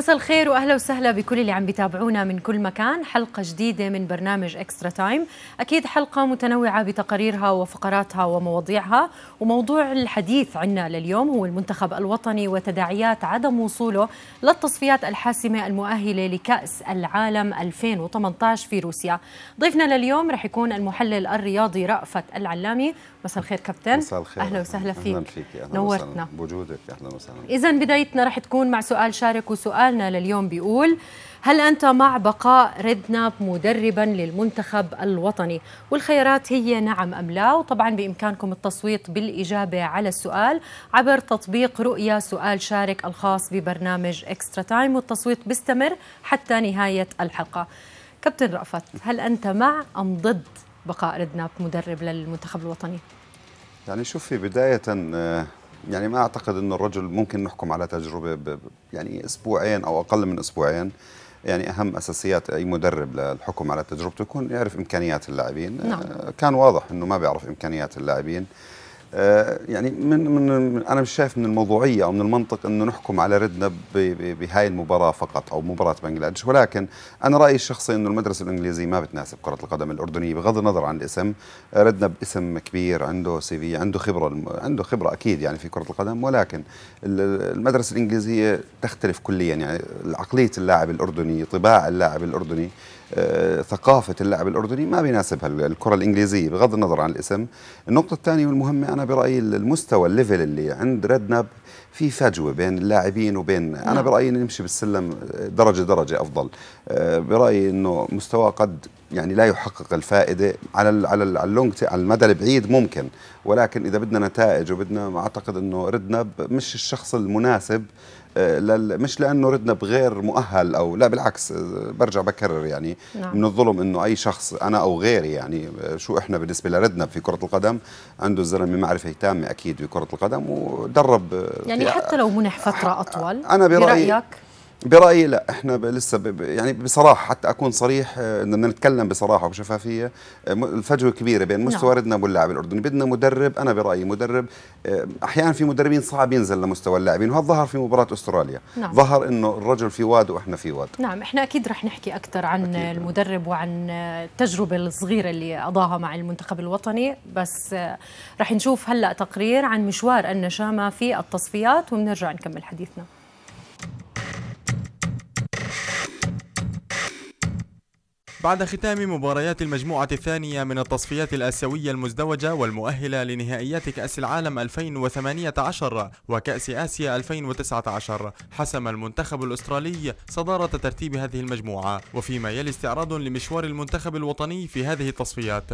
مساء الخير واهلا وسهلا بكل اللي عم بيتابعونا من كل مكان حلقه جديده من برنامج اكسترا تايم اكيد حلقه متنوعه بتقاريرها وفقراتها ومواضيعها وموضوع الحديث عنا لليوم هو المنتخب الوطني وتداعيات عدم وصوله للتصفيات الحاسمه المؤهله لكاس العالم 2018 في روسيا ضيفنا لليوم رح يكون المحلل الرياضي رأفت العلامي مساء الخير كابتن مساء الخير اهلا وسهلا فيك اهلا فيك أهلا نورتنا بوجودك اهلا وسهلا اذا بدايتنا رح تكون مع سؤال شارك وسؤال سؤالنا لليوم بيقول هل أنت مع بقاء ريدناب مدربا للمنتخب الوطني؟ والخيارات هي نعم أم لا وطبعا بإمكانكم التصويت بالإجابة على السؤال عبر تطبيق رؤيا سؤال شارك الخاص ببرنامج إكسترا تايم والتصويت بيستمر حتى نهاية الحلقة كابتن رأفت هل أنت مع أم ضد بقاء ريدناب مدرب للمنتخب الوطني؟ يعني شوفي بداية آه، يعني ما اعتقد انه الرجل ممكن نحكم على تجربه يعني اسبوعين او اقل من اسبوعين يعني اهم اساسيات اي مدرب للحكم على تجربته يكون يعرف امكانيات اللاعبين نعم. آه، كان واضح انه ما بيعرف امكانيات اللاعبين آه، يعني من, من انا مش شايف من الموضوعيه او من المنطق انه نحكم على ردنا بهاي المباراه فقط او مباراه بنجلاديش ولكن انا رايي الشخصي انه المدرسه الانجليزيه ما بتناسب كره القدم الاردنيه بغض النظر عن الاسم آه، ردنا باسم كبير عنده سي في عنده خبره عنده خبره اكيد يعني في كره القدم ولكن المدرسه الانجليزيه تختلف كليا يعني عقليه اللاعب الاردني طباع اللاعب الاردني آه، ثقافة اللاعب الأردني ما بيناسبها الكرة الإنجليزية بغض النظر عن الاسم النقطة الثانية والمهمة أنا برأيي المستوى الليفل اللي عند ريدناب في فجوة بين اللاعبين وبين أنا نعم. برأيي نمشي بالسلم آه، درجة درجة أفضل آه، برأيي أنه مستواه قد يعني لا يحقق الفائده على الـ على الـ على اللونج على المدى البعيد ممكن ولكن اذا بدنا نتائج وبدنا اعتقد انه ريدناب مش الشخص المناسب آه، مش لانه ردنا بغير مؤهل او لا بالعكس آه، برجع بكرر يعني نعم. من الظلم انه اي شخص انا او غيري يعني آه، شو احنا بالنسبه لردنا في كره القدم عنده الزلمه معرفه تامه اكيد بكره القدم ودرب يعني حتى لو منح فتره اطول انا برايي برأيك برايي لا احنا لسه يعني بصراحه حتى اكون صريح آه، بدنا نتكلم بصراحه وبشفافيه آه، الفجوه كبيره بين نعم. مستوى ردنا واللاعب الاردني بدنا مدرب انا برايي مدرب آه، احيانا في مدربين صعب ينزل لمستوى اللاعبين وهذا ظهر في مباراه استراليا نعم. ظهر انه الرجل في واد واحنا في واد نعم احنا اكيد رح نحكي اكثر عن أكيد. المدرب وعن التجربه الصغيره اللي قضاها مع المنتخب الوطني بس رح نشوف هلا تقرير عن مشوار النشامه في التصفيات وبنرجع نكمل حديثنا بعد ختام مباريات المجموعة الثانية من التصفيات الآسيوية المزدوجة والمؤهلة لنهائيات كأس العالم 2018 وكأس آسيا 2019 حسم المنتخب الأسترالي صدارة ترتيب هذه المجموعة وفيما يلي استعراض لمشوار المنتخب الوطني في هذه التصفيات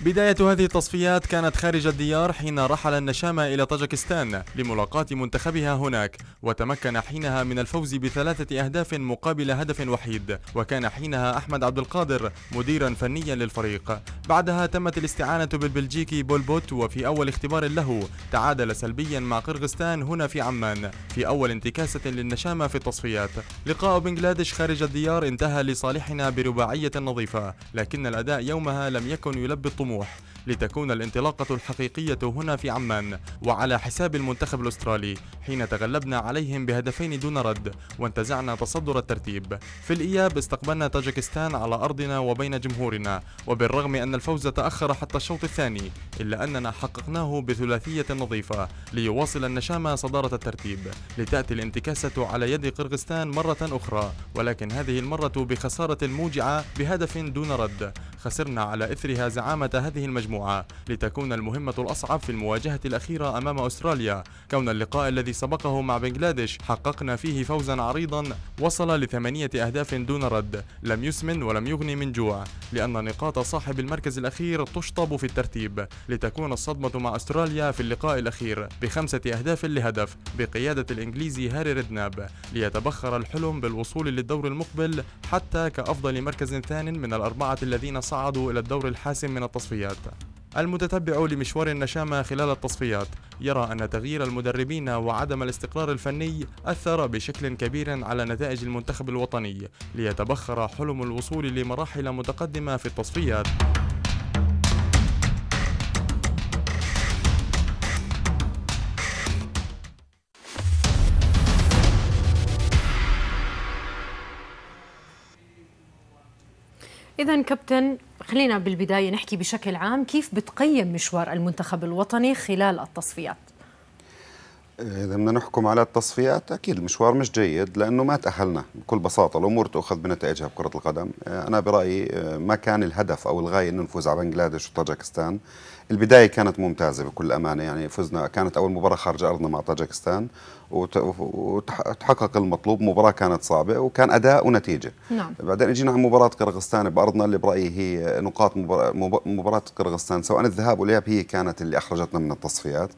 بداية هذه التصفيات كانت خارج الديار حين رحل النشامة إلى طاجكستان لملاقاة منتخبها هناك وتمكن حينها من الفوز بثلاثة أهداف مقابل هدف وحيد وكان حينها أحمد عبد القادر مديرا فنيا للفريق بعدها تمت الاستعانة بالبلجيكي بولبوت وفي أول اختبار له تعادل سلبيا مع قرغستان هنا في عمان في أول انتكاسة للنشامة في التصفيات لقاء بنغلاديش خارج الديار انتهى لصالحنا برباعية نظيفة لكن الأداء يومها لم يكن يلبي الطموح لتكون الانطلاقة الحقيقية هنا في عمان وعلى حساب المنتخب الأسترالي حين تغلبنا عليهم بهدفين دون رد وانتزعنا تصدر الترتيب في الإياب استقبلنا تاجكستان على أرضنا وبين جمهورنا وبالرغم أن الفوز تأخر حتى الشوط الثاني إلا أننا حققناه بثلاثية نظيفة ليواصل النشامة صدارة الترتيب لتأتي الانتكاسة على يد قرغستان مرة أخرى ولكن هذه المرة بخسارة موجعة بهدف دون رد خسرنا على إثرها زعامة هذه المجموعة المجموعة لتكون المهمة الأصعب في المواجهة الأخيرة أمام أستراليا كون اللقاء الذي سبقه مع بنغلاديش حققنا فيه فوزا عريضا وصل لثمانية أهداف دون رد لم يسمن ولم يغني من جوع لأن نقاط صاحب المركز الأخير تشطب في الترتيب لتكون الصدمة مع أستراليا في اللقاء الأخير بخمسة أهداف لهدف بقيادة الإنجليزي هاري ريدناب ليتبخر الحلم بالوصول للدور المقبل حتى كأفضل مركز ثان من الأربعة الذين صعدوا إلى الدور الحاسم من التصفيات المتتبع لمشوار النشامة خلال التصفيات يرى أن تغيير المدربين وعدم الاستقرار الفني أثر بشكل كبير على نتائج المنتخب الوطني ليتبخر حلم الوصول لمراحل متقدمة في التصفيات إذا كابتن خلينا بالبداية نحكي بشكل عام كيف بتقيم مشوار المنتخب الوطني خلال التصفيات؟ إذا بدنا نحكم على التصفيات أكيد المشوار مش جيد لأنه ما تأهلنا بكل بساطة الأمور تؤخذ بنتائجها بكرة القدم أنا برأيي آه، ما كان الهدف أو الغاية أنه نفوز على بنغلاديش وطاجكستان البداية كانت ممتازة بكل أمانة يعني فزنا كانت أول مباراة خارج أرضنا مع طاجكستان وتحقق المطلوب مباراة كانت صعبة وكان أداء ونتيجة نعم. بعدين اجينا على مباراة قرغستان بأرضنا اللي برأيي هي نقاط مباراة قرغستان سواء الذهاب والإياب هي كانت اللي أخرجتنا من التصفيات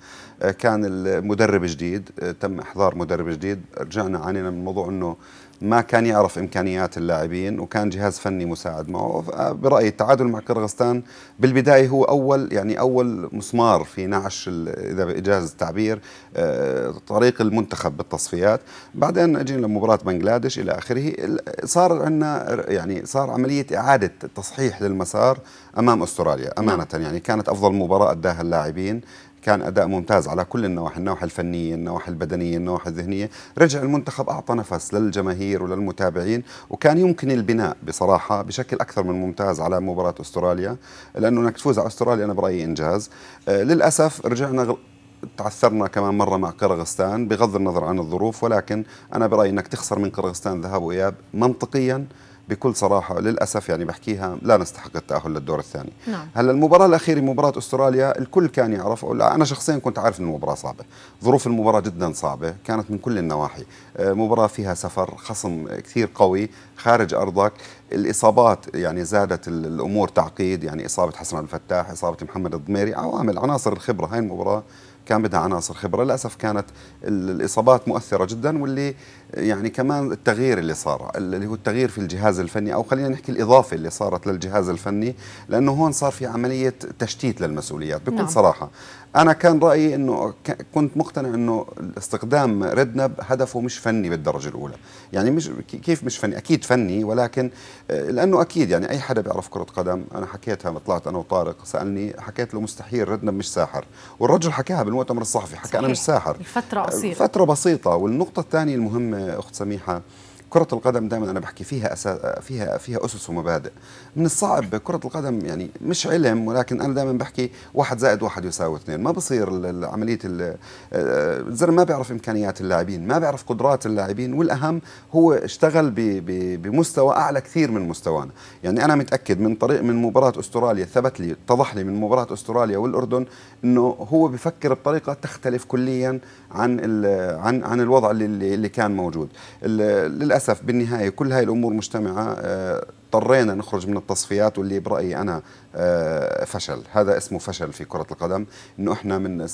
آه، كان المدرب جديد آه، تم إحضار مدرب جديد رجعنا عانينا من موضوع أنه ما كان يعرف امكانيات اللاعبين وكان جهاز فني مساعد معه آه، برايي التعادل مع قرغستان بالبدايه هو اول يعني اول مسمار في نعش اذا بإجاز التعبير طريق المنتخب بالتصفيات بعدين اجينا لمباراه بنغلاديش الى اخره صار عندنا يعني صار عمليه اعاده تصحيح للمسار امام استراليا نعم. امانه يعني كانت افضل مباراه اداها اللاعبين كان اداء ممتاز على كل النواحي النواحي الفنيه النواحي البدنيه النواحي الذهنيه رجع المنتخب اعطى نفس للجماهير وللمتابعين وكان يمكن البناء بصراحه بشكل اكثر من ممتاز على مباراه استراليا لانه انك تفوز على استراليا انا برايي انجاز آه، للاسف رجعنا تعثرنا كمان مرة مع قرغستان بغض النظر عن الظروف ولكن أنا برأيي أنك تخسر من قرغستان ذهاب وإياب منطقيا بكل صراحة للأسف يعني بحكيها لا نستحق التأهل للدور الثاني نعم. هلا المباراة الأخيرة مباراة أستراليا الكل كان يعرف لا أنا شخصيا كنت عارف أن المباراة صعبة ظروف المباراة جدا صعبة كانت من كل النواحي آه، مباراة فيها سفر خصم كثير قوي خارج أرضك الإصابات يعني زادت الأمور تعقيد يعني إصابة حسن الفتاح إصابة محمد الضميري عوامل عناصر الخبرة هاي المباراة كان بدها عناصر خبره للاسف كانت الاصابات مؤثره جدا واللي يعني كمان التغيير اللي صار اللي هو التغيير في الجهاز الفني او خلينا نحكي الاضافه اللي صارت للجهاز الفني لانه هون صار في عمليه تشتيت للمسؤوليات بكل نعم. صراحه انا كان رايي انه كنت مقتنع انه استخدام ردنب هدفه مش فني بالدرجه الاولى يعني مش كيف مش فني اكيد فني ولكن آه، لانه اكيد يعني اي حدا بيعرف كره قدم انا حكيتها طلعت انا وطارق سالني حكيت له مستحيل ردنب مش ساحر والرجل حكاها بالمؤتمر الصحفي حكى انا مش ساحر فتره قصيره فتره بسيطه والنقطه الثانيه المهمه اخت سميحه كرة القدم دائما أنا بحكي فيها أسا... فيها فيها أسس ومبادئ من الصعب كرة القدم يعني مش علم ولكن أنا دائما بحكي واحد زائد واحد يساوي اثنين ما بصير عملية الزلمة آه، ما بيعرف إمكانيات اللاعبين ما بيعرف قدرات اللاعبين والأهم هو اشتغل ب... ب... بمستوى أعلى كثير من مستوانا يعني أنا متأكد من طريق من مباراة أستراليا ثبت لي اتضح لي من مباراة أستراليا والأردن أنه هو بفكر بطريقة تختلف كليا عن ال... عن عن الوضع اللي, اللي كان موجود للأسف للأسف بالنهاية كل هاي الأمور مجتمعة آه، اضطرينا نخرج من التصفيات واللي برايي انا آه، فشل هذا اسمه فشل في كره القدم انه احنا من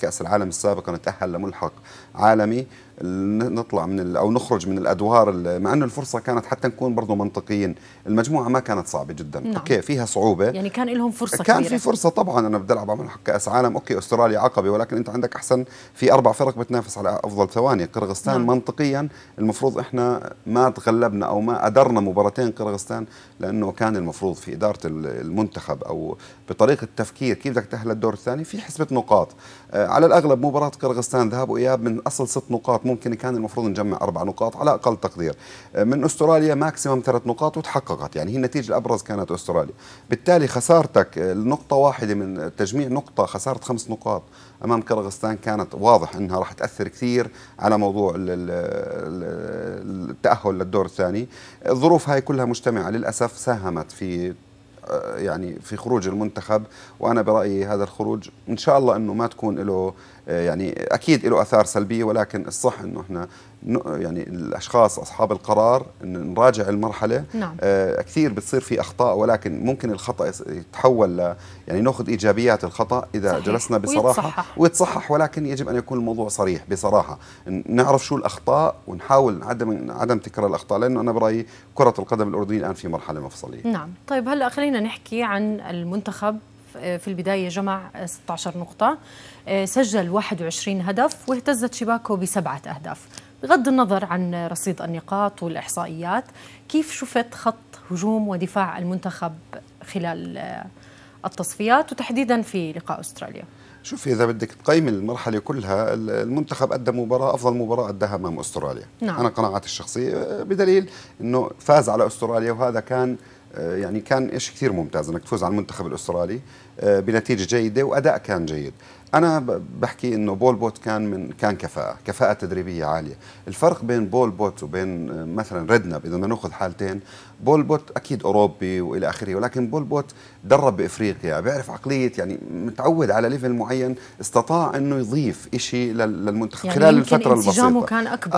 كاس العالم السابق نتاهل لملحق عالمي نطلع من او نخرج من الادوار مع انه الفرصه كانت حتى نكون برضه منطقيين المجموعه ما كانت صعبه جدا نعم. اوكي فيها صعوبه يعني كان لهم فرصه كان كبيرة. في فرصه طبعا انا بدي العب على ملحق كاس عالم اوكي استراليا عقبه ولكن انت عندك احسن في اربع فرق بتنافس على افضل ثواني قرغستان نعم. منطقيا المفروض احنا ما تغلبنا او ما ادرنا مباراتين قرغستان الان لانه كان المفروض في اداره المنتخب او بطريقه تفكير كيف بدك تاهل الدور الثاني في حسبه نقاط آه، على الاغلب مباراه قرغستان ذهاب واياب من اصل ست نقاط ممكن كان المفروض نجمع اربع نقاط على اقل تقدير آه، من استراليا ماكسيمم ثلاث نقاط وتحققت يعني هي النتيجه الابرز كانت استراليا بالتالي خسارتك النقطه آه، واحده من تجميع نقطه خساره خمس نقاط امام كرغستان كانت واضح انها راح تاثر كثير على موضوع التاهل للدور الثاني الظروف هاي كلها مجتمعه للاسف ساهمت في آه، يعني في خروج المنتخب وانا برايي هذا الخروج ان شاء الله انه ما تكون له آه، يعني اكيد له اثار سلبيه ولكن الصح انه احنا يعني الاشخاص اصحاب القرار إن نراجع المرحله نعم. آه، كثير بتصير في اخطاء ولكن ممكن الخطا يتحول ل يعني ناخذ ايجابيات الخطا اذا صحيح. جلسنا بصراحه ويتصحح. ويتصحح ولكن يجب ان يكون الموضوع صريح بصراحه نعرف شو الاخطاء ونحاول عدم عدم تكرار الاخطاء لانه انا برايي كره القدم الاردنيه الان في مرحله مفصليه نعم طيب هلا خلينا نحكي عن المنتخب آه، في البداية جمع 16 آه، نقطة آه، سجل 21 هدف واهتزت شباكه بسبعة أهداف بغض النظر عن رصيد النقاط والإحصائيات كيف شفت خط هجوم ودفاع المنتخب خلال التصفيات وتحديدا في لقاء أستراليا شوفي إذا بدك تقيم المرحلة كلها المنتخب أدى مباراة أفضل مباراة أدها أمام أستراليا نعم. أنا قناعاتي الشخصية بدليل أنه فاز على أستراليا وهذا كان آه، يعني كان شيء كثير ممتاز انك تفوز على المنتخب الاسترالي آه، بنتيجه جيده واداء كان جيد انا بحكي انه بول بوت كان من كان كفاءه كفاءه تدريبيه عاليه الفرق بين بول بوت وبين آه، مثلا ردنب اذا بدنا ناخذ حالتين بولبوت اكيد اوروبي والى اخره ولكن بولبوت درب بافريقيا بيعرف عقليه يعني متعود على ليفل معين استطاع انه يضيف شيء للمنتخب يعني خلال الفتره البسيطه كان اكبر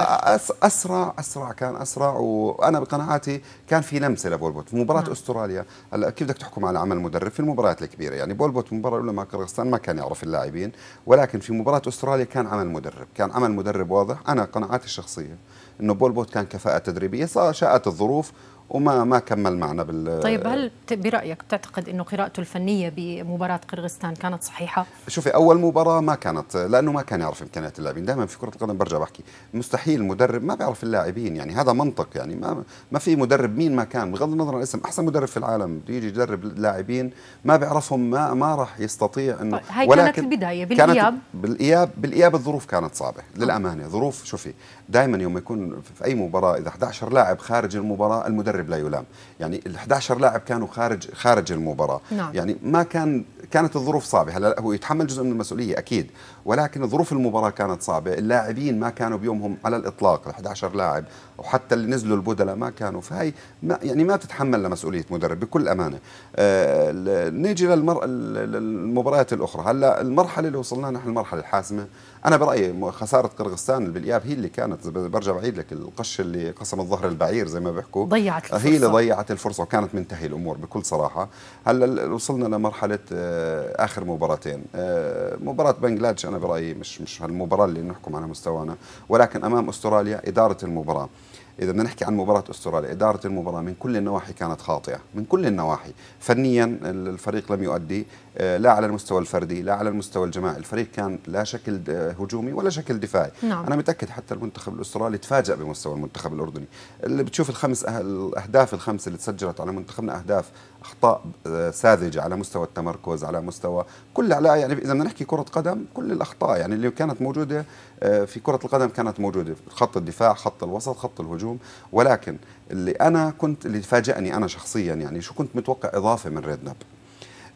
اسرع اسرع كان اسرع وانا بقناعاتي كان في لمسه لبولبوت في مباراه نعم. استراليا هلا كيف بدك تحكم على عمل مدرب في المباريات الكبيره يعني بولبوت المباراه الاولى مع كرغستان ما كان يعرف اللاعبين ولكن في مباراه استراليا كان عمل مدرب كان عمل مدرب واضح انا قناعاتي الشخصيه انه بولبوت كان كفاءه تدريبيه شاءت الظروف وما ما كمل معنا بال طيب هل برايك بتعتقد انه قراءته الفنيه بمباراه قرغستان كانت صحيحه؟ شوفي اول مباراه ما كانت لانه ما كان يعرف امكانيات اللاعبين، دائما في كره القدم برجع بحكي مستحيل مدرب ما بيعرف اللاعبين يعني هذا منطق يعني ما ما في مدرب مين ما كان بغض النظر عن الاسم احسن مدرب في العالم بده يجي يدرب لاعبين ما بيعرفهم ما ما راح يستطيع انه طيب، هاي كانت البدايه بالاياب كانت بالاياب بالاياب الظروف كانت صعبه آه. للامانه ظروف شوفي دائما يوم يكون في اي مباراه اذا 11 لاعب خارج المباراه المدرب المدرب لا يلام يعني ال11 لاعب كانوا خارج خارج المباراه نعم. يعني ما كان كانت الظروف صعبه هلا هو يتحمل جزء من المسؤوليه اكيد ولكن ظروف المباراه كانت صعبه اللاعبين ما كانوا بيومهم على الاطلاق ال11 لاعب وحتى اللي نزلوا البدلاء ما كانوا فهي ما يعني ما تتحمل لمسؤوليه مدرب بكل امانه آه نيجي للمر... للمباريات الاخرى هلا المرحله اللي وصلنا نحن المرحله الحاسمه انا برايي خساره قرغستان بالاياب هي اللي كانت برجع بعيد لك القش اللي قسم الظهر البعير زي ما بيحكوا ضيعت الفرصة. هي اللي ضيعت الفرصه وكانت منتهي الامور بكل صراحه هلا وصلنا لمرحله آه، اخر مباراتين آه، مباراه بنجلادش انا برايي مش مش هالمباراه اللي نحكم على مستوانا ولكن امام استراليا اداره المباراه اذا بدنا نحكي عن مباراه استراليا اداره المباراه من كل النواحي كانت خاطئه من كل النواحي فنيا الفريق لم يؤدي آه، لا على المستوى الفردي لا على المستوى الجماعي الفريق كان لا شكل هجومي ولا شكل دفاعي نعم. انا متاكد حتى المنتخب الاسترالي تفاجأ بمستوى المنتخب الاردني اللي بتشوف الخمس أه- الاهداف الخمسه اللي تسجلت على منتخبنا اهداف اخطاء آه، ساذجه على مستوى التمركز على مستوى كل على يعني اذا بدنا نحكي كره قدم كل الاخطاء يعني اللي كانت موجوده آه، في كره القدم كانت موجوده خط الدفاع خط الوسط خط الهجوم ولكن اللي انا كنت اللي فاجأني انا شخصيا يعني شو كنت متوقع اضافه من ريدناب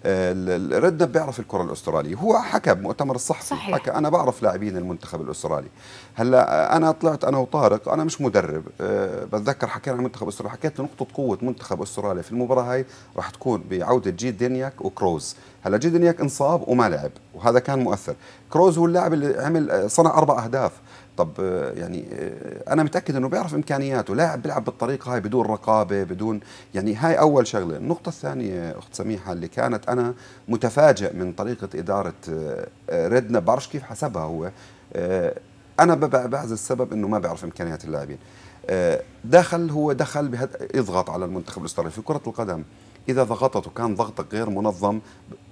آه، الرد بيعرف الكره الاستراليه هو حكى بمؤتمر الصحفي صحيح. حكى انا بعرف لاعبين المنتخب الاسترالي هلا آه، انا طلعت انا وطارق انا مش مدرب أه بتذكر حكينا عن المنتخب الاسترالي حكيت نقطه قوه منتخب استراليا في المباراه هاي راح تكون بعوده جي دينياك وكروز هلا جي دينياك انصاب وما لعب وهذا كان مؤثر كروز هو اللاعب اللي عمل آه، صنع اربع اهداف طب آه، يعني آه، انا متاكد انه بيعرف امكانياته لاعب بيلعب بالطريقه هاي بدون رقابه بدون يعني هاي اول شغله النقطه الثانيه اخت سميحه اللي كانت انا متفاجئ من طريقه اداره آه، ريدنا بعرفش كيف حسبها هو انا بعزل السبب انه ما بيعرف امكانيات اللاعبين دخل هو دخل بهد... يضغط على المنتخب الاسترالي في كره القدم اذا ضغطت وكان ضغطك غير منظم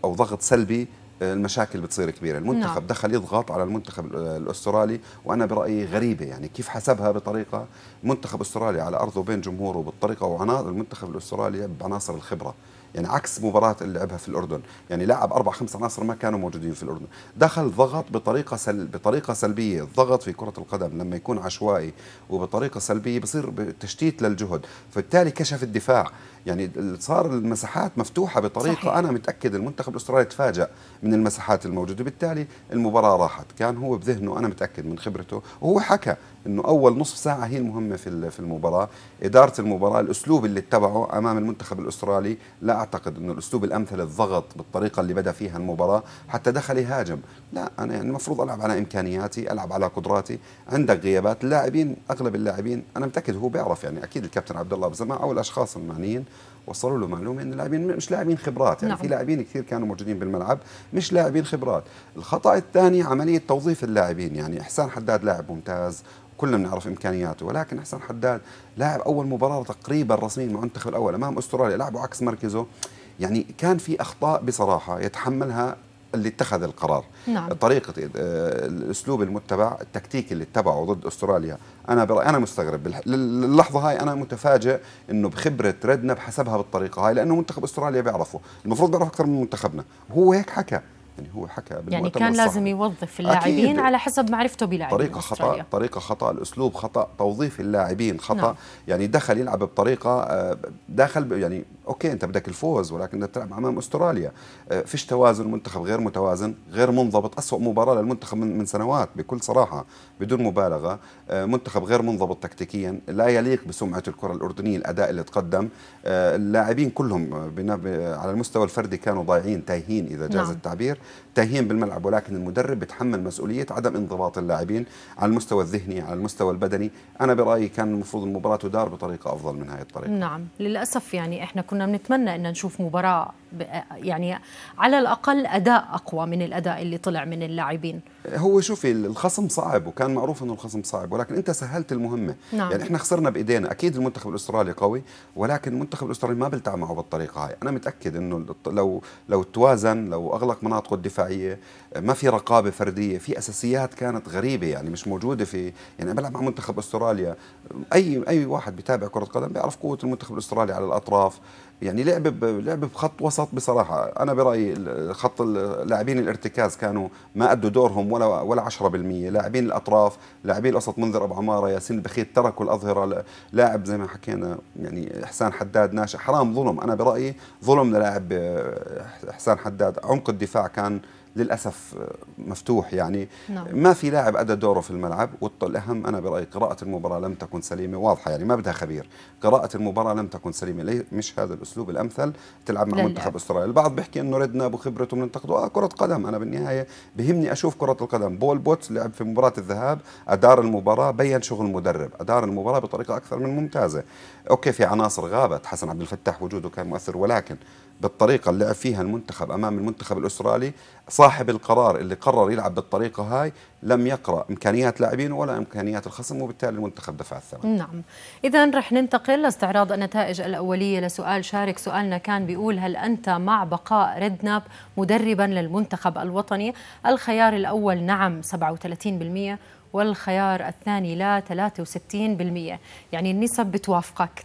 او ضغط سلبي المشاكل بتصير كبيره المنتخب نعم. دخل يضغط على المنتخب الاسترالي وانا برايي غريبه يعني كيف حسبها بطريقه منتخب أسترالي على ارضه بين جمهوره بالطريقه وعناصر المنتخب الاسترالي بعناصر الخبره يعني عكس مباراة اللي لعبها في الأردن يعني لعب أربع خمس عناصر ما كانوا موجودين في الأردن دخل ضغط بطريقة سل... بطريقة سلبية الضغط في كرة القدم لما يكون عشوائي وبطريقة سلبية بصير تشتيت للجهد فبالتالي كشف الدفاع يعني صار المساحات مفتوحه بطريقه صحيح. انا متاكد المنتخب الاسترالي تفاجأ من المساحات الموجوده بالتالي المباراه راحت كان هو بذهنه انا متاكد من خبرته وهو حكى انه اول نصف ساعه هي المهمه في في المباراه اداره المباراه الاسلوب اللي اتبعه امام المنتخب الاسترالي لا اعتقد انه الاسلوب الامثل الضغط بالطريقه اللي بدا فيها المباراه حتى دخل يهاجم لا انا يعني المفروض العب على امكانياتي العب على قدراتي عندك غيابات اللاعبين اغلب اللاعبين انا متاكد هو بيعرف يعني اكيد الكابتن عبد الله او الاشخاص المعنيين وصلوا له معلومه ان اللاعبين مش لاعبين خبرات يعني نعم. في لاعبين كثير كانوا موجودين بالملعب مش لاعبين خبرات الخطا الثاني عمليه توظيف اللاعبين يعني احسان حداد لاعب ممتاز كلنا بنعرف امكانياته ولكن احسان حداد لاعب اول مباراه تقريبا رسميا مع المنتخب الاول امام استراليا لعبوا عكس مركزه يعني كان في اخطاء بصراحه يتحملها اللي اتخذ القرار نعم. طريقة آه، الأسلوب المتبع التكتيك اللي اتبعه ضد أستراليا أنا برأي أنا مستغرب للحظة هاي أنا متفاجئ أنه بخبرة ردنا بحسبها بالطريقة هاي لأنه منتخب أستراليا بيعرفه المفروض بيعرف أكثر من منتخبنا وهو هيك حكى يعني هو حكى يعني كان الصحيح. لازم يوظف اللاعبين على حسب معرفته بلاعبين طريقة خطأ طريقة خطأ الأسلوب خطأ توظيف اللاعبين خطأ نعم. يعني دخل يلعب بطريقة آه، داخل يعني اوكي انت بدك الفوز ولكن تلعب امام استراليا آه، فيش توازن المنتخب غير متوازن غير منضبط أسوأ مباراه للمنتخب من سنوات بكل صراحه بدون مبالغه آه، منتخب غير منضبط تكتيكيا لا يليق بسمعه الكره الاردنيه الاداء اللي تقدم آه، اللاعبين كلهم على المستوى الفردي كانوا ضايعين تايهين اذا جاز نعم. التعبير تاهين بالملعب ولكن المدرب بتحمل مسؤوليه عدم انضباط اللاعبين على المستوى الذهني على المستوى البدني انا برايي كان المفروض المباراه تدار بطريقه افضل من هذه الطريقه نعم للاسف يعني احنا كنا بنتمنى ان نشوف مباراه يعني على الاقل اداء اقوى من الاداء اللي طلع من اللاعبين هو شوفي الخصم صعب وكان معروف انه الخصم صعب ولكن انت سهلت المهمه نعم. يعني احنا خسرنا بايدينا اكيد المنتخب الاسترالي قوي ولكن المنتخب الاسترالي ما بلتع معه بالطريقه هاي انا متاكد انه لو لو توازن لو اغلق مناطقه الدفاعيه ما في رقابه فرديه في اساسيات كانت غريبه يعني مش موجوده في يعني بلعب مع منتخب استراليا اي اي واحد بيتابع كره قدم بيعرف قوه المنتخب الاسترالي على الاطراف يعني لعب لعب بخط وسط بصراحه انا برايي خط لاعبين الارتكاز كانوا ما ادوا دورهم ولا ولا 10% لاعبين الاطراف لاعبين الوسط منذر ابو عماره ياسين البخيت تركوا الاظهره لاعب زي ما حكينا يعني احسان حداد ناشئ حرام ظلم انا برايي ظلم للاعب آه، احسان حداد عمق الدفاع كان للاسف آه، مفتوح يعني نعم. ما في لاعب ادى دوره في الملعب والاهم انا برايي قراءه المباراه لم تكن سليمه واضحه يعني ما بدها خبير قراءه المباراه لم تكن سليمه ليه مش هذا الاسلوب الامثل تلعب مع منتخب استراليا البعض بيحكي انه ردنا بخبرته بننتقده آه كره قدم انا بالنهايه بهمني اشوف كره القدم بول بوت لعب في مباراه الذهاب ادار المباراه بين شغل المدرب ادار المباراه بطريقه اكثر من ممتازه اوكي في عناصر غابت حسن عبد الفتاح وجوده كان مؤثر ولكن بالطريقة اللي لعب فيها المنتخب أمام المنتخب الأسترالي صاحب القرار اللي قرر يلعب بالطريقة هاي لم يقرأ إمكانيات لاعبينه ولا إمكانيات الخصم وبالتالي المنتخب دفع الثمن نعم إذا رح ننتقل لاستعراض النتائج الأولية لسؤال شارك سؤالنا كان بيقول هل أنت مع بقاء ريدناب مدربا للمنتخب الوطني الخيار الأول نعم 37% والخيار الثاني لا 63% يعني النسب بتوافقك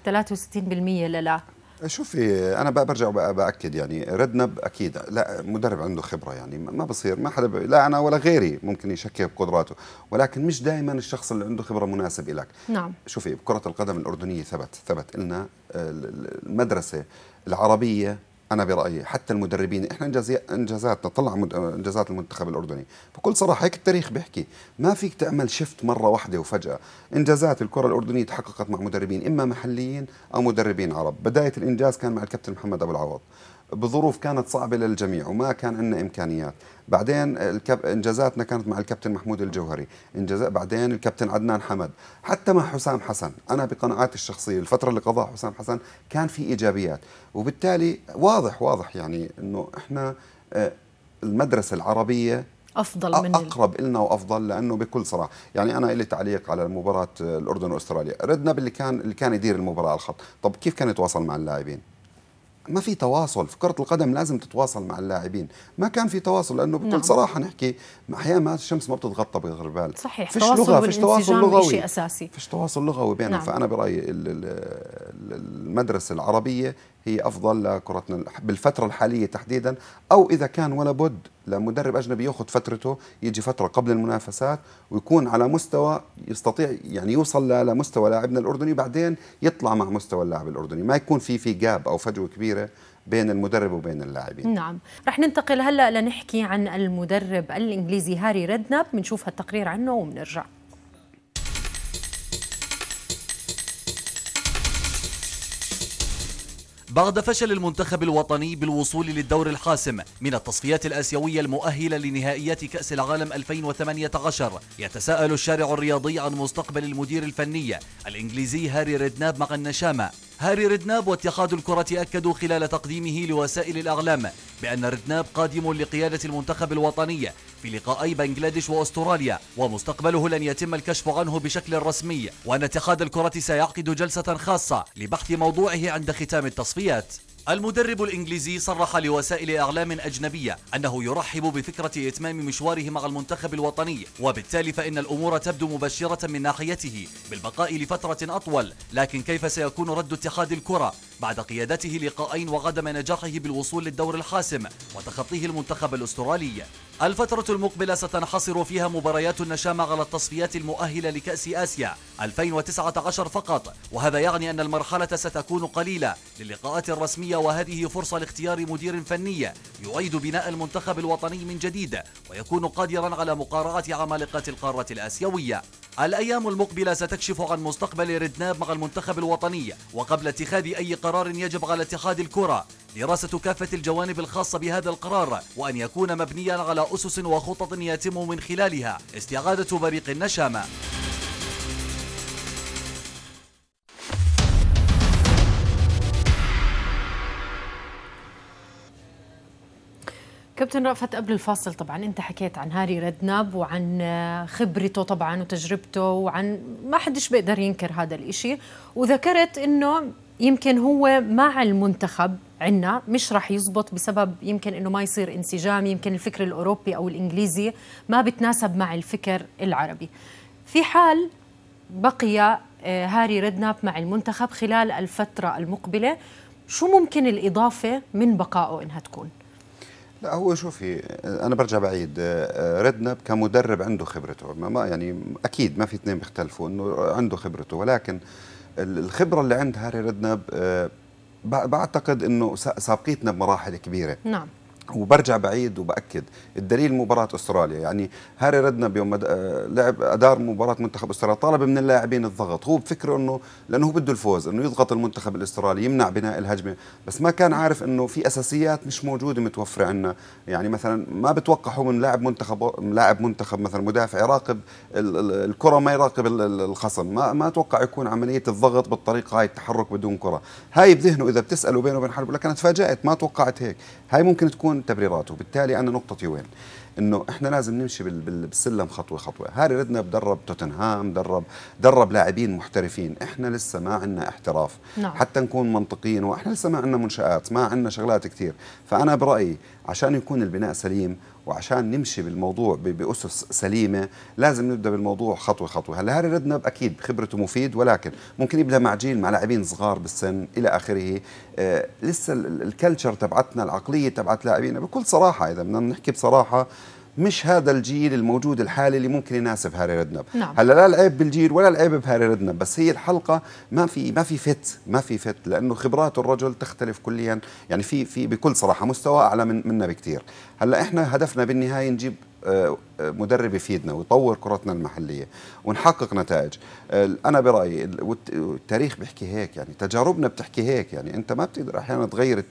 63% لا لا شوفي انا برجع باكد يعني ردنا اكيد لا مدرب عنده خبره يعني ما بصير ما حدا لا انا ولا غيري ممكن يشكي بقدراته ولكن مش دائما الشخص اللي عنده خبره مناسب لك نعم شوفي بكره القدم الاردنيه ثبت ثبت لنا آه، المدرسه العربيه انا برايي حتى المدربين احنا انجازاتنا طلع انجازات المنتخب الاردني بكل صراحه هيك التاريخ بيحكي ما فيك تعمل شفت مره واحده وفجاه انجازات الكره الاردنيه تحققت مع مدربين اما محليين او مدربين عرب بدايه الانجاز كان مع الكابتن محمد ابو العوض بظروف كانت صعبه للجميع وما كان عندنا امكانيات بعدين الكب... انجازاتنا كانت مع الكابتن محمود الجوهري انجاز بعدين الكابتن عدنان حمد حتى مع حسام حسن انا بقناعاتي الشخصيه الفتره اللي قضاها حسام حسن كان في ايجابيات وبالتالي واضح واضح يعني انه احنا آه، المدرسه العربيه افضل من اقرب لنا وافضل لانه بكل صراحه يعني انا لي تعليق على مباراه الاردن واستراليا ردنا باللي كان اللي كان يدير المباراه على الخط طب كيف كان يتواصل مع اللاعبين ما في تواصل في كرة القدم لازم تتواصل مع اللاعبين ما كان في تواصل لأنه بكل نعم. صراحة نحكي أحيانا ما الشمس ما بتتغطى بالغربال صحيح فيش لغة فيش تواصل لغوي أساسي فيش تواصل لغوي بينهم نعم. فأنا برأيي المدرسة العربية هي أفضل لكرتنا بالفترة الحالية تحديدا أو إذا كان ولا بد لمدرب اجنبي ياخذ فترته يجي فتره قبل المنافسات ويكون على مستوى يستطيع يعني يوصل لمستوى لاعبنا الاردني بعدين يطلع مع مستوى اللاعب الاردني ما يكون في في جاب او فجوه كبيره بين المدرب وبين اللاعبين نعم رح ننتقل هلا لنحكي عن المدرب الانجليزي هاري ريدناب بنشوف هالتقرير عنه وبنرجع بعد فشل المنتخب الوطني بالوصول للدور الحاسم من التصفيات الآسيوية المؤهلة لنهائيات كأس العالم 2018 يتساءل الشارع الرياضي عن مستقبل المدير الفني الإنجليزي هاري ريدناب مع النشامة هاري ردناب واتحاد الكرة أكدوا خلال تقديمه لوسائل الأعلام بأن ردناب قادم لقيادة المنتخب الوطني في لقائي بنغلاديش وأستراليا ومستقبله لن يتم الكشف عنه بشكل رسمي وأن اتحاد الكرة سيعقد جلسة خاصة لبحث موضوعه عند ختام التصفيات المدرب الإنجليزي صرح لوسائل إعلام أجنبية أنه يرحب بفكرة إتمام مشواره مع المنتخب الوطني وبالتالي فإن الأمور تبدو مبشرة من ناحيته بالبقاء لفترة أطول لكن كيف سيكون رد اتحاد الكرة بعد قيادته لقاءين وعدم نجاحه بالوصول للدور الحاسم وتخطيه المنتخب الأسترالي الفترة المقبلة ستنحصر فيها مباريات النشامة على التصفيات المؤهلة لكأس آسيا 2019 فقط وهذا يعني أن المرحلة ستكون قليلة للقاءات الرسمية وهذه فرصة لاختيار مدير فني يعيد بناء المنتخب الوطني من جديد ويكون قادرا على مقارعة عمالقة القارة الآسيوية الأيام المقبلة ستكشف عن مستقبل ردناب مع المنتخب الوطني وقبل اتخاذ أي قرار يجب على اتحاد الكرة دراسة كافة الجوانب الخاصة بهذا القرار وأن يكون مبنيا على أسس وخطط يتم من خلالها استعادة بريق النشامة كابتن رأفت قبل الفاصل طبعا انت حكيت عن هاري ردناب وعن آه، خبرته طبعا وتجربته وعن ما حدش بيقدر ينكر هذا الإشي وذكرت انه يمكن هو مع المنتخب عنا مش رح يزبط بسبب يمكن انه ما يصير انسجام يمكن الفكر الاوروبي او الانجليزي ما بتناسب مع الفكر العربي في حال بقي آه، هاري ردناب مع المنتخب خلال الفتره المقبله شو ممكن الاضافه من بقائه انها تكون لا هو شوفي انا برجع بعيد ردنب كمدرب عنده خبرته ما يعني اكيد ما في اثنين بيختلفوا انه عنده خبرته ولكن الخبره اللي عند هاري ردنب آه، بعتقد انه سابقيتنا بمراحل كبيره نعم وبرجع بعيد وباكد الدليل مباراه استراليا يعني هاري بيوم يوم آه، لعب ادار مباراه منتخب استراليا طلب من اللاعبين الضغط هو بفكره انه لانه هو بده الفوز انه يضغط المنتخب الاسترالي يمنع بناء الهجمه بس ما كان عارف انه في اساسيات مش موجوده متوفره عندنا يعني مثلا ما بتوقع هو من لاعب منتخب لاعب منتخب مثلا مدافع يراقب الكره ما يراقب الخصم ما ما اتوقع يكون عمليه الضغط بالطريقه هاي التحرك بدون كره هاي بذهنه اذا بتساله بينه وبين حاله لك انا تفاجات ما توقعت هيك هاي ممكن تكون بدون تبريرات وبالتالي انا نقطتي وين انه احنا لازم نمشي بالسلم خطوه خطوه هاري ردنا بدرب توتنهام درب درب لاعبين محترفين احنا لسه ما عندنا احتراف نعم. حتى نكون منطقيين واحنا لسه ما عندنا منشات ما عندنا شغلات كثير فانا برايي عشان يكون البناء سليم وعشان نمشي بالموضوع باسس سليمه لازم نبدا بالموضوع خطوه خطوه هلا هاري ردنب اكيد خبرته مفيد ولكن ممكن يبدا مع جيل مع لاعبين صغار بالسن الى اخره آه لسه الكلتشر تبعتنا العقليه تبعت لاعبينا بكل صراحه اذا بدنا نحكي بصراحه مش هذا الجيل الموجود الحالي اللي ممكن يناسب هاري ردنب نعم. هلا لا العيب بالجيل ولا العيب بهاري ردنب بس هي الحلقه ما في ما في فت ما في فت لانه خبرات الرجل تختلف كليا يعني في في بكل صراحه مستوى اعلى من منا بكثير هلا احنا هدفنا بالنهايه نجيب مدرب يفيدنا ويطور كرتنا المحليه ونحقق نتائج انا برايي والتاريخ بيحكي هيك يعني تجاربنا بتحكي هيك يعني انت ما بتقدر احيانا تغير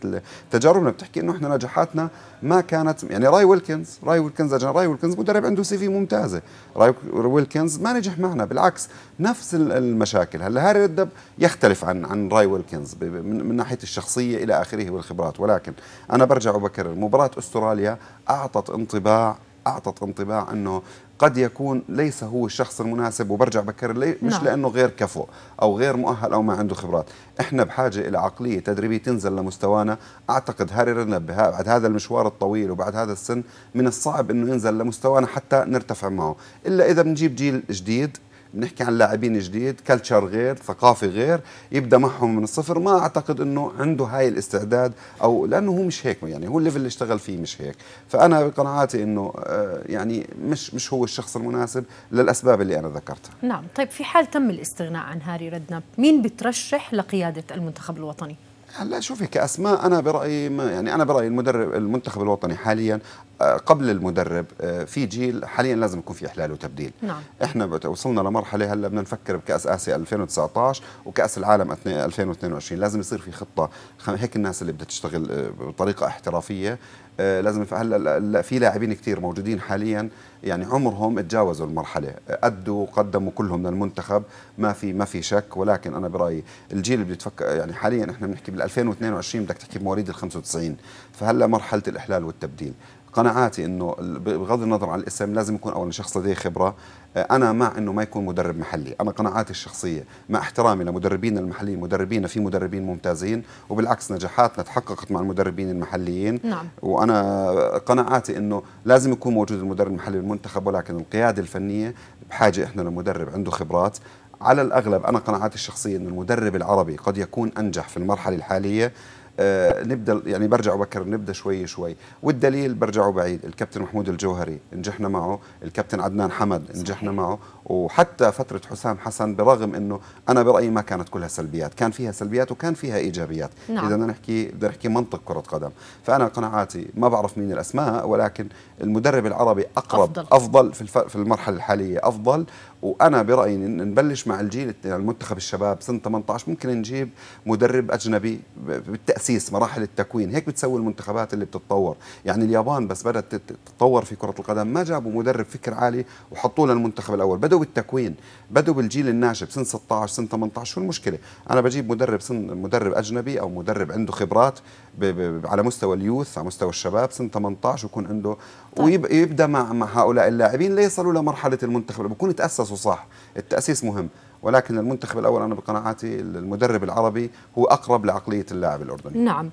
تجاربنا بتحكي انه احنا نجاحاتنا ما كانت يعني راي ويلكنز راي ويلكنز أجل راي ويلكنز مدرب عنده سي في ممتازه راي ويلكنز ما نجح معنا بالعكس نفس المشاكل هلا هاري الدب يختلف عن عن راي ويلكنز من ناحيه الشخصيه الى اخره والخبرات ولكن انا برجع وبكرر مباراه استراليا اعطت انطباع اعطت انطباع انه قد يكون ليس هو الشخص المناسب وبرجع بكرر لي مش نعم. لانه غير كفو او غير مؤهل او ما عنده خبرات، احنا بحاجه الى عقليه تدريبيه تنزل لمستوانا، اعتقد هاري رنب بعد هذا المشوار الطويل وبعد هذا السن من الصعب انه ينزل لمستوانا حتى نرتفع معه، الا اذا بنجيب جيل جديد بنحكي عن لاعبين جديد كلتشر غير ثقافه غير يبدا معهم من الصفر ما اعتقد انه عنده هاي الاستعداد او لانه هو مش هيك يعني هو الليفل اللي اشتغل فيه مش هيك فانا بقناعاتي انه آه، يعني مش مش هو الشخص المناسب للاسباب اللي انا ذكرتها نعم طيب في حال تم الاستغناء عن هاري ردنب مين بترشح لقياده المنتخب الوطني هلا شوفي كاسماء انا برايي ما يعني انا برايي المدرب المنتخب الوطني حاليا آه، قبل المدرب آه، في جيل حاليا لازم يكون في احلال وتبديل نعم. احنا وصلنا لمرحله هلا بدنا نفكر بكاس اسيا 2019 وكاس العالم 2022 لازم يصير في خطه هيك الناس اللي بدها تشتغل آه، بطريقه احترافيه آه، لازم هلا في لاعبين كثير موجودين حاليا يعني عمرهم تجاوزوا المرحله ادوا قدموا كلهم للمنتخب ما في ما في شك ولكن انا برايي الجيل اللي بيتفكر يعني حاليا احنا بنحكي بال 2022 بدك تحكي بمواليد ال 95 فهلا مرحله الاحلال والتبديل قناعاتي انه بغض النظر عن الاسم لازم يكون اولا شخص لديه خبره آه، انا مع انه ما يكون مدرب محلي انا قناعاتي الشخصيه مع احترامي لمدربينا المحليين مدربينا في مدربين ممتازين وبالعكس نجاحاتنا تحققت مع المدربين المحليين نعم. وانا قناعاتي انه لازم يكون موجود المدرب المحلي بالمنتخب ولكن القياده الفنيه بحاجه احنا لمدرب عنده خبرات على الاغلب انا قناعاتي الشخصيه انه المدرب العربي قد يكون انجح في المرحله الحاليه آه، نبدا يعني برجع بكر نبدا شوي شوي والدليل برجع بعيد الكابتن محمود الجوهري نجحنا معه الكابتن عدنان حمد نجحنا صحيح. معه وحتى فتره حسام حسن برغم انه انا برايي ما كانت كلها سلبيات كان فيها سلبيات وكان فيها ايجابيات نعم. اذا بدنا نحكي بدنا نحكي منطق كره قدم فانا قناعاتي ما بعرف مين الاسماء ولكن المدرب العربي اقرب افضل, أفضل في, في المرحله الحاليه افضل وانا برايي نبلش مع الجيل المنتخب الشباب سن 18 ممكن نجيب مدرب اجنبي بالتاسيس مراحل التكوين هيك بتسوي المنتخبات اللي بتتطور يعني اليابان بس بدات تتطور في كره القدم ما جابوا مدرب فكر عالي وحطوه للمنتخب الاول بدوا بالتكوين بدوا بالجيل الناشئ سن 16 سن 18 شو المشكله انا بجيب مدرب سن مدرب اجنبي او مدرب عنده خبرات ب ب على مستوى اليوث على مستوى الشباب سن 18 ويكون عنده طيب. ويبدا مع مع هؤلاء اللاعبين ليصلوا لمرحله المنتخب بكون تاسسوا تأسسه صح التأسيس مهم ولكن المنتخب الأول أنا بقناعاتي المدرب العربي هو أقرب لعقلية اللاعب الأردني نعم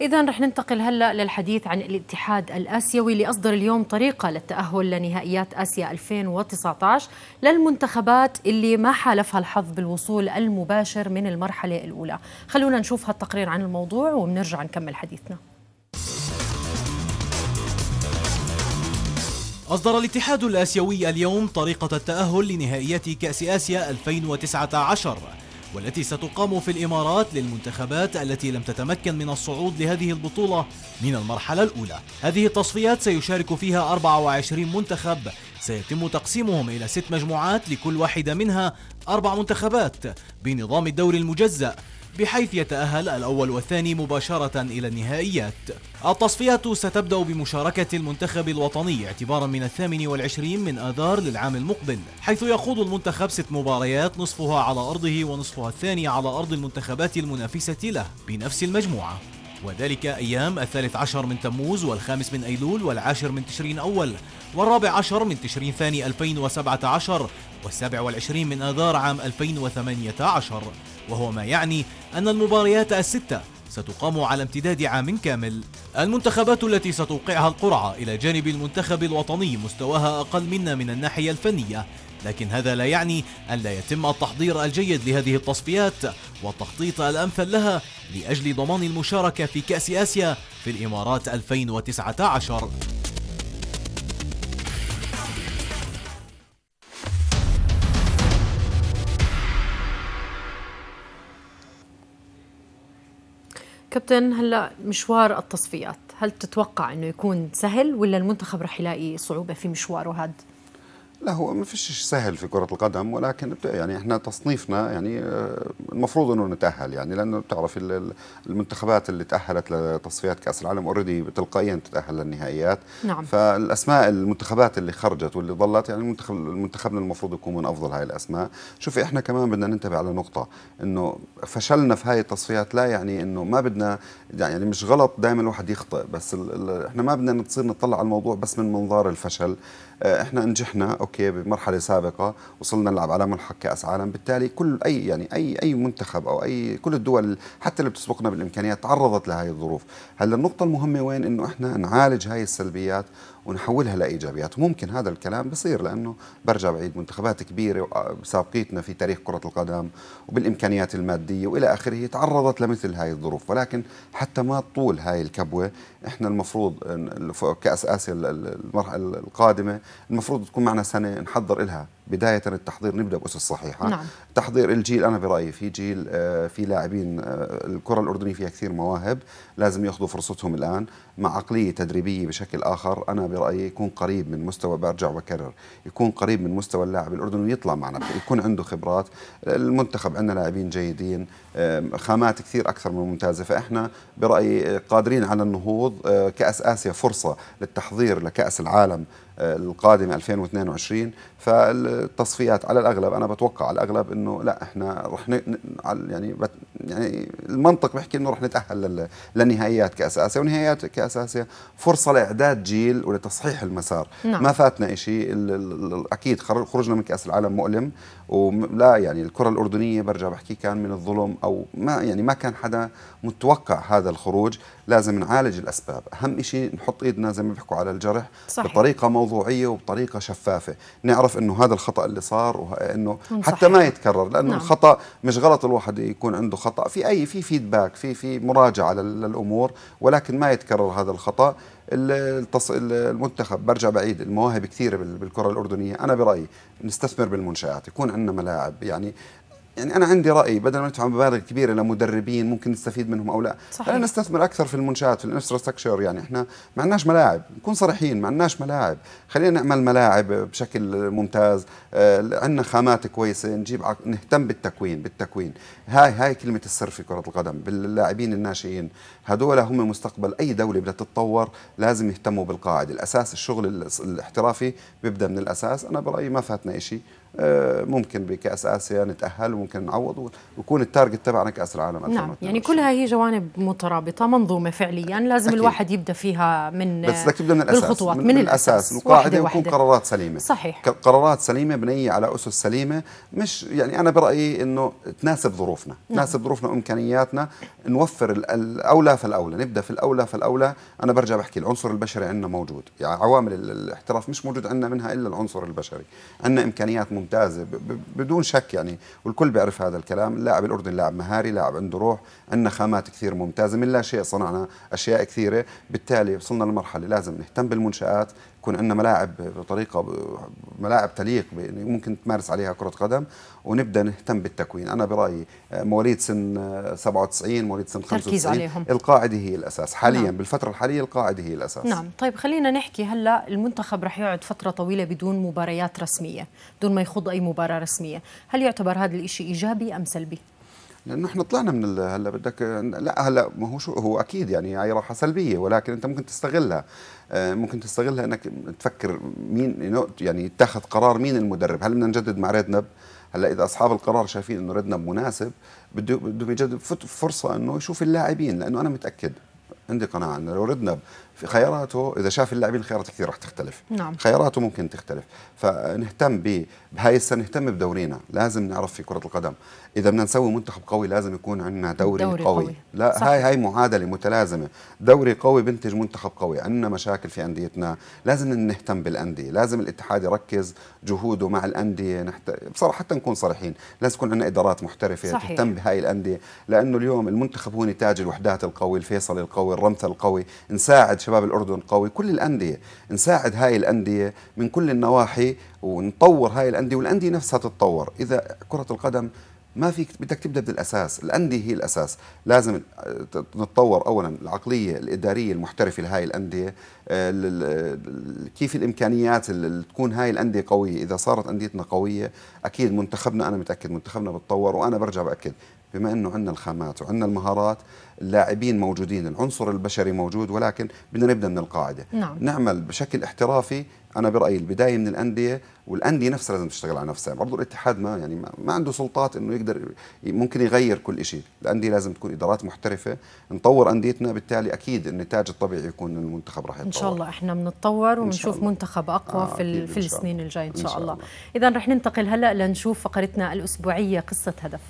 إذا رح ننتقل هلا للحديث عن الاتحاد الآسيوي اللي أصدر اليوم طريقة للتأهل لنهائيات آسيا 2019 للمنتخبات اللي ما حالفها الحظ بالوصول المباشر من المرحلة الأولى، خلونا نشوف هالتقرير عن الموضوع وبنرجع نكمل حديثنا. أصدر الاتحاد الآسيوي اليوم طريقة التأهل لنهائيات كأس آسيا 2019 والتي ستقام في الإمارات للمنتخبات التي لم تتمكن من الصعود لهذه البطولة من المرحلة الأولى هذه التصفيات سيشارك فيها 24 منتخب سيتم تقسيمهم إلى ست مجموعات لكل واحدة منها أربع منتخبات بنظام الدوري المجزأ بحيث يتأهل الأول والثاني مباشرة إلى النهائيات التصفيات ستبدأ بمشاركة المنتخب الوطني اعتبارا من الثامن والعشرين من آذار للعام المقبل حيث يخوض المنتخب ست مباريات نصفها على أرضه ونصفها الثاني على أرض المنتخبات المنافسة له بنفس المجموعة وذلك أيام الثالث عشر من تموز والخامس من أيلول والعاشر من تشرين أول والرابع عشر من تشرين ثاني 2017 والسابع والعشرين من آذار عام 2018 وهو ما يعني أن المباريات الستة ستقام على امتداد عام كامل المنتخبات التي ستوقعها القرعة إلى جانب المنتخب الوطني مستواها أقل منا من الناحية الفنية لكن هذا لا يعني أن لا يتم التحضير الجيد لهذه التصفيات والتخطيط الأمثل لها لأجل ضمان المشاركة في كأس آسيا في الإمارات 2019 كابتن هلا مشوار التصفيات هل تتوقع انه يكون سهل ولا المنتخب رح يلاقي صعوبه في مشواره هذا لا هو ما فيش سهل في كرة القدم ولكن يعني احنا تصنيفنا يعني آه، المفروض انه نتأهل يعني لانه بتعرف المنتخبات اللي تأهلت لتصفيات كأس العالم اوريدي تلقائيا تتأهل للنهائيات نعم فالاسماء المنتخبات اللي خرجت واللي ظلت يعني المنتخب منتخبنا المفروض يكون من افضل هاي الاسماء، شوفي احنا كمان بدنا ننتبه على نقطة انه فشلنا في هاي التصفيات لا يعني انه ما بدنا يعني مش غلط دائما الواحد يخطئ بس احنا ما بدنا نصير نطلع على الموضوع بس من منظار الفشل آه، احنا نجحنا اوكي بمرحله سابقه وصلنا نلعب على ملحق كاس عالم بالتالي كل اي يعني اي اي منتخب او اي كل الدول حتى اللي بتسبقنا بالامكانيات تعرضت لهذه الظروف هلا النقطه المهمه وين انه احنا نعالج هاي السلبيات ونحولها لايجابيات وممكن هذا الكلام بصير لانه برجع بعيد منتخبات كبيره وسابقيتنا في تاريخ كره القدم وبالامكانيات الماديه والى اخره تعرضت لمثل هاي الظروف ولكن حتى ما طول هاي الكبوه احنا المفروض كاس اسيا المرحله القادمه المفروض تكون معنا سنه نحضر لها بدايه التحضير نبدا باسس صحيحه نعم. تحضير الجيل انا برايي في جيل آه، في لاعبين آه، الكره الاردنيه فيها كثير مواهب لازم ياخذوا فرصتهم الان مع عقليه تدريبيه بشكل اخر انا برايي يكون قريب من مستوى برجع وبكرر يكون قريب من مستوى اللاعب الاردني ويطلع معنا يكون عنده خبرات المنتخب عندنا لاعبين جيدين آه، خامات كثير اكثر من ممتازه فاحنا برايي قادرين على النهوض كاس اسيا فرصه للتحضير لكاس العالم القادمه 2022 فالتصفيات على الاغلب انا بتوقع على الاغلب انه لا احنا رح ن... يعني بت... يعني المنطق بيحكي انه رح نتاهل لل... للنهائيات كاس اسيا ونهائيات كاس اسيا فرصه لاعداد جيل ولتصحيح المسار نعم. ما فاتنا شيء اكيد خرجنا من كاس العالم مؤلم ولا يعني الكره الاردنيه برجع بحكي كان من الظلم او ما يعني ما كان حدا متوقع هذا الخروج لازم نعالج الاسباب اهم شيء نحط ايدنا زي ما بيحكوا على الجرح صحيح. بطريقه موضوع موضوعيه وبطريقه شفافه نعرف انه هذا الخطا اللي صار وانه حتى ما يتكرر لانه نعم. الخطا مش غلط الواحد يكون عنده خطا في اي في فيدباك في في مراجعه للامور ولكن ما يتكرر هذا الخطا التص... المنتخب برجع بعيد المواهب كثيره بالكره الاردنيه انا برايي نستثمر بالمنشات يكون عندنا ملاعب يعني يعني انا عندي راي بدل ما ندفع مبالغ كبيره لمدربين ممكن نستفيد منهم او لا صحيح. خلينا نستثمر اكثر في المنشات في الانفراستراكشر يعني احنا ما عندناش ملاعب نكون صريحين ما عندناش ملاعب خلينا نعمل ملاعب بشكل ممتاز آه عندنا خامات كويسه نجيب عق... نهتم بالتكوين بالتكوين هاي هاي كلمه السر في كره القدم باللاعبين الناشئين هذول هم مستقبل اي دوله بدها تتطور لازم يهتموا بالقاعده الاساس الشغل الاحترافي بيبدا من الاساس انا برايي ما فاتنا شيء آه، ممكن بكاس اسيا نتاهل وممكن نعوض ويكون التارجت تبعنا كاس العالم نعم يعني كلها هي جوانب مترابطه منظومه فعليا لازم أكيد. الواحد يبدا فيها من بس بدك تبدا من الاساس بالخطوات من, من الاساس القاعده يكون قرارات سليمه صحيح قرارات سليمه بنيه على اسس سليمه مش يعني انا برايي انه تناسب ظروفنا نعم. تناسب ظروفنا وامكانياتنا نوفر الاولى فالاولى نبدا في الاولى فالاولى انا برجع بحكي العنصر البشري عندنا موجود يعني عوامل الاحتراف مش موجود عندنا منها الا العنصر البشري عندنا امكانيات ممتازه بدون شك يعني والكل بيعرف هذا الكلام اللاعب الاردني لاعب مهاري لاعب عنده روح عندنا خامات كثير ممتازه من لا شيء صنعنا اشياء كثيره بالتالي وصلنا لمرحله لازم نهتم بالمنشات يكون عندنا ملاعب بطريقه ملاعب تليق ممكن تمارس عليها كره قدم ونبدا نهتم بالتكوين انا برايي مواليد سن 97 مواليد سن 95 عليهم. القاعده هي الاساس حاليا نعم. بالفتره الحاليه القاعده هي الاساس نعم طيب خلينا نحكي هلا المنتخب رح يقعد فتره طويله بدون مباريات رسميه بدون ما يخوض اي مباراه رسميه هل يعتبر هذا الشيء ايجابي ام سلبي لانه احنا طلعنا من هلا بدك لا هلا ما هو شو هو اكيد يعني هي راحه سلبيه ولكن انت ممكن تستغلها آه، ممكن تستغلها انك تفكر مين يعني يتخذ قرار مين المدرب هل بدنا نجدد مع ريدنب هلا اذا اصحاب القرار شايفين انه ريدنب مناسب بده بده يجدد فرصه انه يشوف اللاعبين لانه انا متاكد عندي قناعه انه لو ريدنب في خياراته اذا شاف اللاعبين الخيارات كثير راح تختلف نعم. خياراته ممكن تختلف فنهتم ب بهاي السنه نهتم بدورينا لازم نعرف في كره القدم اذا بدنا نسوي منتخب قوي لازم يكون عندنا دوري, دوري قوي. قوي لا صح. هاي هاي معادله متلازمه دوري قوي بنتج منتخب قوي عندنا مشاكل في انديتنا لازم نهتم بالانديه لازم الاتحاد يركز جهوده مع الانديه نحت... بصراحه حتى نكون صريحين لازم يكون عندنا ادارات محترفه صحيح. تهتم بهاي الانديه لانه اليوم المنتخب هو نتاج الوحدات القوي الفيصل القوي الرمثل القوي نساعد شباب الأردن قوي كل الأندية نساعد هاي الأندية من كل النواحي ونطور هاي الأندية والأندية نفسها تتطور إذا كرة القدم ما فيك بدك تبدا بالاساس الانديه هي الاساس لازم نتطور اولا العقليه الاداريه المحترفه لهاي الانديه آه، كيف الامكانيات اللي تكون هاي الانديه قويه اذا صارت انديتنا قويه اكيد منتخبنا انا متاكد منتخبنا بتطور وانا برجع باكد بما انه عندنا الخامات وعندنا المهارات اللاعبين موجودين العنصر البشري موجود ولكن بدنا نبدا من القاعده نعم. نعمل بشكل احترافي انا برايي البدايه من الانديه والانديه نفسها لازم تشتغل على نفسها برضه الاتحاد ما يعني ما عنده سلطات انه يقدر ممكن يغير كل شيء الانديه لازم تكون ادارات محترفه نطور انديتنا بالتالي اكيد النتاج الطبيعي يكون المنتخب راح يتطور ان شاء الله احنا بنتطور وبنشوف منتخب اقوى آه في في السنين الجايه ان شاء الله, الله. اذا رح ننتقل هلا لنشوف فقرتنا الاسبوعيه قصه هدف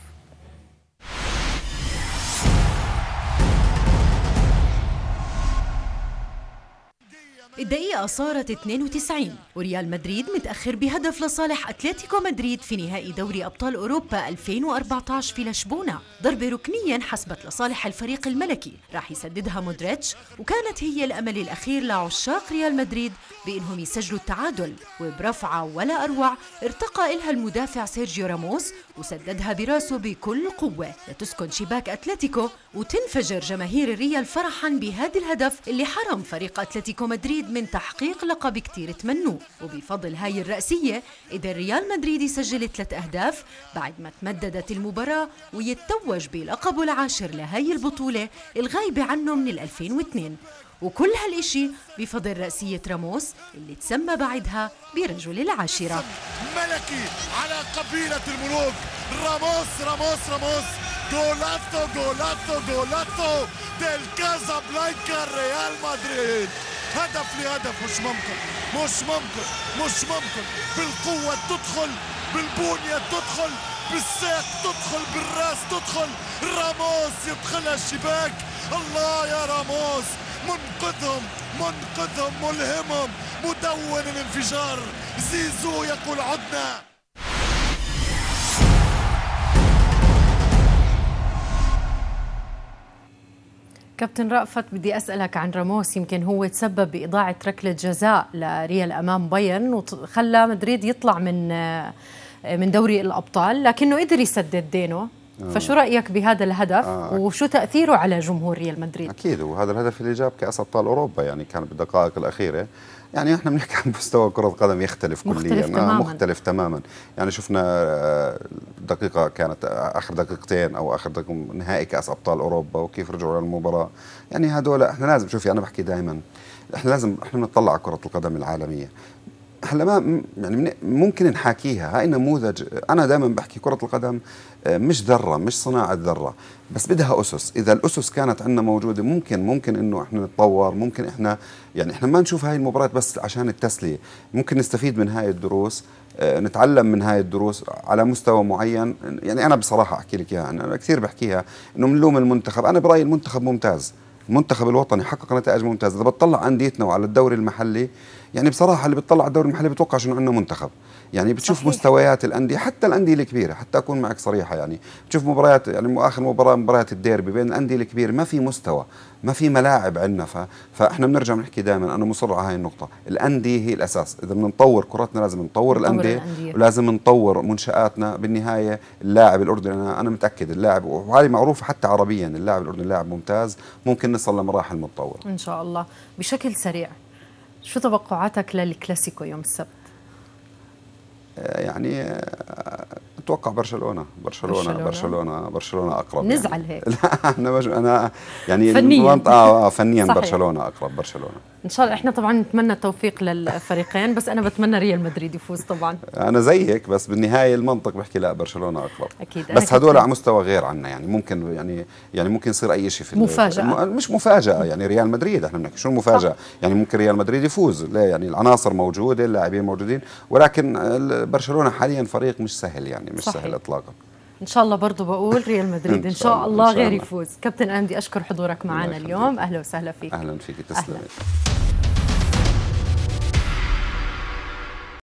الدقيقة صارت 92 وريال مدريد متأخر بهدف لصالح أتلتيكو مدريد في نهائي دوري أبطال أوروبا 2014 في لشبونة ضربة ركنية حسبت لصالح الفريق الملكي راح يسددها مودريتش وكانت هي الأمل الأخير لعشاق ريال مدريد بأنهم يسجلوا التعادل وبرفعة ولا أروع ارتقى إلها المدافع سيرجيو راموس وسددها براسه بكل قوة لتسكن شباك أتلتيكو وتنفجر جماهير الريال فرحا بهذا الهدف اللي حرم فريق أتلتيكو مدريد من تحقيق لقب كتير تمنوه وبفضل هاي الرأسية قدر ريال مدريد يسجل ثلاث أهداف بعد ما تمددت المباراة ويتوج بلقبه العاشر لهاي البطولة الغايبة عنه من 2002 وكل هالإشي بفضل رأسية راموس اللي تسمى بعدها برجل العاشرة ملكي على قبيلة الملوك راموس راموس راموس جولاتو جولاتو جولاتو del Casablanca Real Madrid هدف لهدف مش ممكن مش ممكن مش ممكن بالقوة تدخل بالبونية تدخل بالساق تدخل بالراس تدخل راموس يدخلها الشباك الله يا راموس منقذهم منقذهم ملهمهم مدون الانفجار زيزو يقول عدنا كابتن رأفت بدي أسألك عن راموس يمكن هو تسبب بإضاعة ركلة جزاء لريال أمام بايرن وخلى مدريد يطلع من آه، من دوري الأبطال لكنه قدر يسدد دينه آه. فشو رأيك بهذا الهدف آه. وشو تأثيره على جمهور ريال مدريد؟ أكيد وهذا الهدف اللي جاب كأس أبطال أوروبا يعني كان بالدقائق الأخيرة يعني احنا بنحكي عن مستوى كرة القدم يختلف مختلف كليا آه، تماماً. مختلف تماما يعني شفنا آه، دقيقة كانت آه، آخر دقيقتين أو آخر دقيقة نهائي كأس أبطال أوروبا وكيف رجعوا للمباراة يعني هدول احنا لازم شوفي أنا بحكي دائما احنا لازم احنا بنطلع على كرة القدم العالمية هلا ما يعني ممكن نحاكيها هاي نموذج انا دائما بحكي كره القدم آه، مش ذره مش صناعه ذره بس بدها اسس اذا الاسس كانت عندنا موجوده ممكن ممكن انه احنا نتطور ممكن احنا يعني احنا ما نشوف هاي المباريات بس عشان التسليه ممكن نستفيد من هاي الدروس آه، نتعلم من هاي الدروس على مستوى معين يعني انا بصراحه احكي لك اياها انا كثير بحكيها انه بنلوم المنتخب انا برايي المنتخب ممتاز المنتخب الوطني حقق نتائج ممتازه اذا بتطلع عنديتنا وعلى الدوري المحلي يعني بصراحه اللي بتطلع على الدوري المحلي بتوقعش انه عندنا منتخب يعني بتشوف صحيح. مستويات الانديه حتى الانديه الكبيره حتى اكون معك صريحه يعني بتشوف مباريات يعني اخر مباراه مباراه الديربي بين الانديه الكبيره ما في مستوى ما في ملاعب عندنا ف... فاحنا بنرجع بنحكي دائما انا مصر على هاي النقطه الانديه هي الاساس اذا بدنا نطور كرتنا لازم نطور الانديه, الأندية. ولازم نطور منشاتنا بالنهايه اللاعب الاردني انا, أنا متاكد اللاعب وهذه معروفه حتى عربيا اللاعب الاردني لاعب ممتاز ممكن نصل لمراحل متطوره ان شاء الله بشكل سريع شو توقعاتك للكلاسيكو يوم السبت آه، يعني آه، اتوقع برشلونه برشلونه برشلونه برشلونه, برشلونة اقرب يعني. نزعل يعني. هيك لا انا انا يعني فنيا آه،, اه فنيا صحيح. برشلونه اقرب برشلونه ان شاء الله احنا طبعا نتمنى التوفيق للفريقين بس انا بتمنى ريال مدريد يفوز طبعا انا زيك بس بالنهايه المنطق بحكي لا برشلونه اقرب اكيد بس هدول على مستوى غير عنا يعني ممكن يعني يعني ممكن يصير اي شيء في مفاجاه مش مفاجاه يعني ريال مدريد احنا بنحكي شو المفاجاه يعني ممكن ريال مدريد يفوز لا يعني العناصر موجوده اللاعبين موجودين ولكن برشلونه حاليا فريق مش سهل يعني مش صحيح. سهل اطلاقا ان شاء الله برضه بقول ريال مدريد ان شاء الله غير يفوز كابتن اندي اشكر حضورك معنا اليوم اهلا وسهلا فيك اهلا فيك تسلمي أهلا.